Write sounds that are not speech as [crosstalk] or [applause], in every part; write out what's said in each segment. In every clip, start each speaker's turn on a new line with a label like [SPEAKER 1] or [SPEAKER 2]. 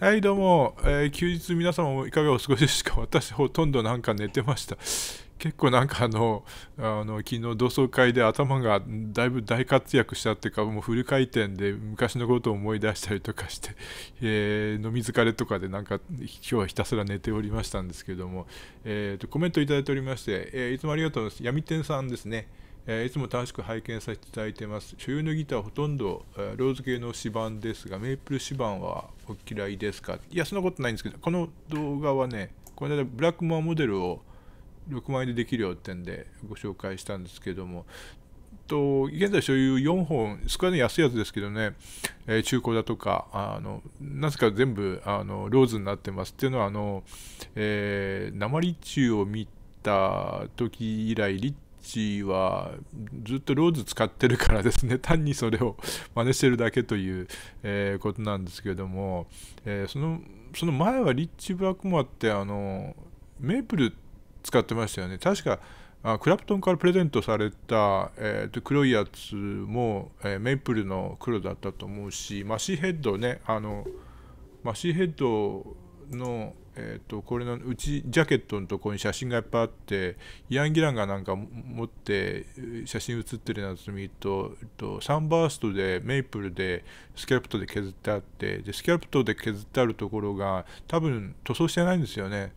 [SPEAKER 1] はい、どうも、えー、休日皆様もいかがお過ごしですか [laughs] 私ほとんどなんか寝てました。結構なんかあの、あの昨日同窓会で頭がだいぶ大活躍したっていうか、もうフル回転で昔のことを思い出したりとかして、[laughs] えー、飲み疲れとかでなんか今日はひたすら寝ておりましたんですけども、えーと、コメントいただいておりまして、えー、いつもありがとうございます。闇天さんですね。えいつも楽しく拝見させていただいてます。所有のギターはほとんど、えローズ系の指板ですが、メープル指板はお嫌いですかいや、そんなことないんですけど、この動画はね、この間ブラックモアモデルを6万円でできるよってんでご紹介したんですけども、と現在所有4本、少ない安いやつですけどね、え中古だとか、あのなぜか全部あのローズになってますっていうのは、あの、えー、鉛中を見た時以来、リッちはずっとローズ使ってるからですね単にそれを真似してるだけという、えー、ことなんですけども、えー、そのその前はリッチ・ブラックモアってあのメープル使ってましたよね確かあクラプトンからプレゼントされた、えー、と黒いやつも、えー、メイプルの黒だったと思うしマシーヘッドねあのマシーヘッドのえーと、これのうちジャケットのところに写真がいっぱいあってイアン・ギランがなんか持って写真写ってるなと見ると、えっと、サンバーストでメイプルでスキャルプトで削ってあってでスキャルプトで削ってあるところが多分塗装してないんですよね、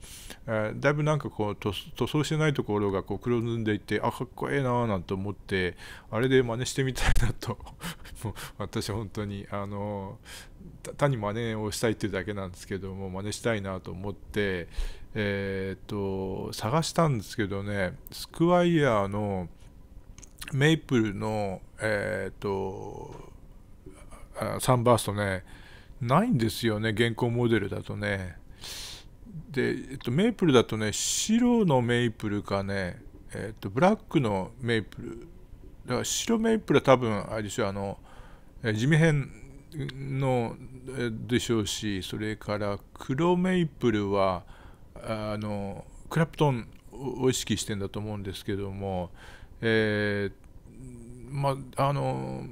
[SPEAKER 1] えー、だいぶなんかこう塗装してないところがこう黒ずんでいてあかっこええなーなんて思ってあれで真似してみたいなと [laughs] もう私本当にあのー単に真似をしたいっていうだけなんですけども真似したいなと思って、えー、っと探したんですけどねスクワイヤーのメイプルの、えー、っとサンバーストねないんですよね現行モデルだとねで、えっと、メイプルだとね白のメイプルかね、えっと、ブラックのメイプルだから白メイプルは多分あれでしょあの地味編のでしょうしそれから黒メイプルはあのクラプトンを意識してんだと思うんですけども、えー、まあの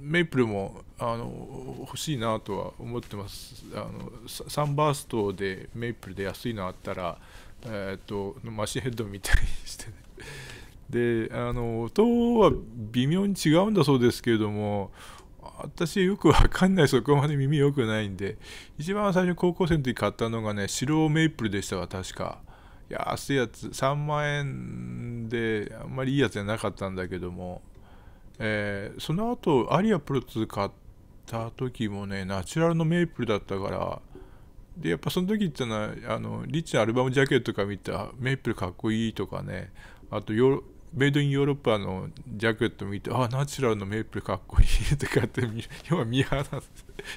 [SPEAKER 1] メイプルもあの欲しいなとは思ってますあのサンバーストでメイプルで安いのあったら、えーと、マシヘッドみたいにして、ね、であの音は微妙に違うんだそうですけれども私よくわかんないそこまで耳良くないんで、一番最初高校生の時買ったのがね、白メイプルでしたわ、確か。安いやつ、3万円で、あんまりいいやつじゃなかったんだけども、えー、その後、アリアプロ2買った時もね、ナチュラルのメイプルだったから、で、やっぱその時ってのは、あの、リッチのアルバムジャケットとか見たメイプルかっこいいとかね、あとヨメイドインヨーロッパのジャケット見て、あ、ナチュラルのメイプルかっこいいとかって、[laughs] 要は見放す。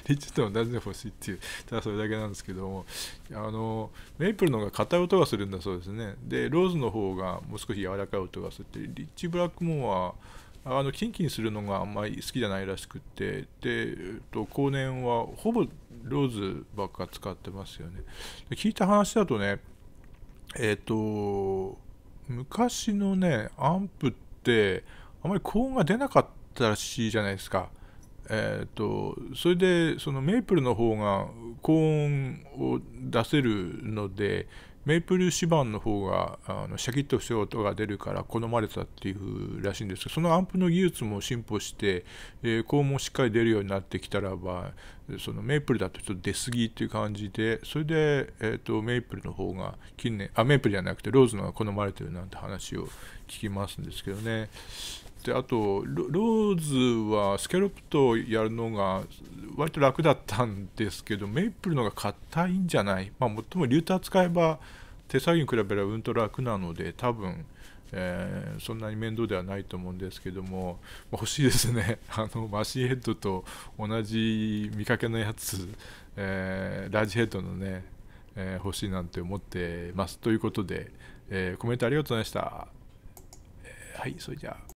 [SPEAKER 1] リッチとも出してほしいっていう、ただそれだけなんですけども、あの、メイプルの方が硬い音がするんだそうですね。で、ローズの方がもう少し柔らかい音がするって、リッチ・ブラックモアは、あの、キンキンするのがあんまり好きじゃないらしくて、で、えっと、後年はほぼローズばっか使ってますよね。で聞いた話だとね、えっと、昔のね、アンプって、あまり高音が出なかったらしいじゃないですか。えーと、とそれでそのメイプルの方が高音を出せるのでメープルシバンの方があのシャキッとした音が出るから好まれたっていうらしいんですけどそのアンプの技術も進歩して、えー、高音もしっかり出るようになってきたらばそのメープルだとちょっと出過ぎっていう感じでそれで、えーと、メープルの方が近年あメープルじゃなくてローズの方が好まれてるなんて話を聞きますんですけどねであとローズはスキャロップとやるのが割と楽だったんですけどメイプルのが硬いんじゃないまあもっともリューター使えば手作業に比べればうんと楽なので多分、えー、そんなに面倒ではないと思うんですけども、ま欲しいですね [laughs] あのマシンヘッドと同じ見かけのやつ、えー、ラージヘッドのね、えー、欲しいなんて思ってますということで、えコメントありがとうございました、えはいそれじゃあ